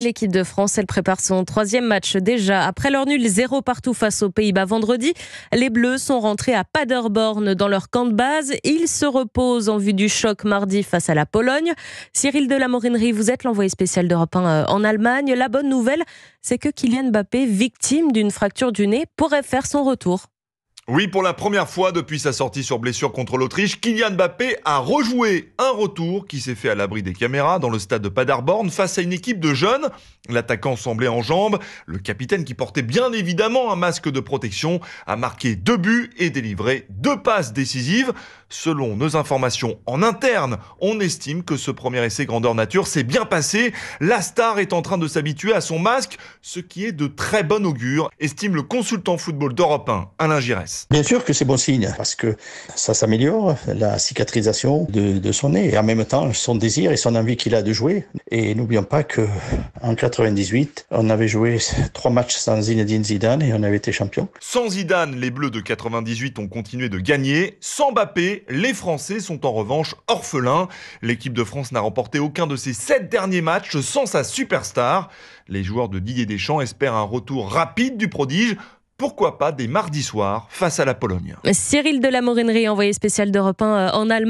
L'équipe de France, elle prépare son troisième match déjà. Après leur nul 0 partout face aux Pays-Bas vendredi, les Bleus sont rentrés à Paderborn dans leur camp de base. Ils se reposent en vue du choc mardi face à la Pologne. Cyril de la Morinerie, vous êtes l'envoyé spécial d'Europe 1 euh, en Allemagne. La bonne nouvelle, c'est que Kylian Mbappé, victime d'une fracture du nez, pourrait faire son retour. Oui, pour la première fois depuis sa sortie sur blessure contre l'Autriche, Kylian Mbappé a rejoué un retour qui s'est fait à l'abri des caméras dans le stade de Paderborn face à une équipe de jeunes. L'attaquant semblait en jambes. Le capitaine, qui portait bien évidemment un masque de protection, a marqué deux buts et délivré deux passes décisives. Selon nos informations en interne, on estime que ce premier essai grandeur nature s'est bien passé. La star est en train de s'habituer à son masque, ce qui est de très bon augure, estime le consultant football d'Europe 1, Alain Giresse. Bien sûr que c'est bon signe, parce que ça s'améliore, la cicatrisation de, son nez, et en même temps son désir et son envie qu'il a de jouer. Et n'oublions pas qu'en en 98, on avait joué trois matchs sans Zinedine Zidane et on avait été champion. Sans Zidane, les Bleus de 98 ont continué de gagner. Sans Mbappé, les Français sont en revanche orphelins. L'équipe de France n'a remporté aucun de ses sept derniers matchs sans sa superstar. Les joueurs de Didier Deschamps espèrent un retour rapide du prodige pourquoi pas des mardis soirs face à la Pologne. Cyril de la envoyé spécial d'Europe 1 euh, en Allemagne.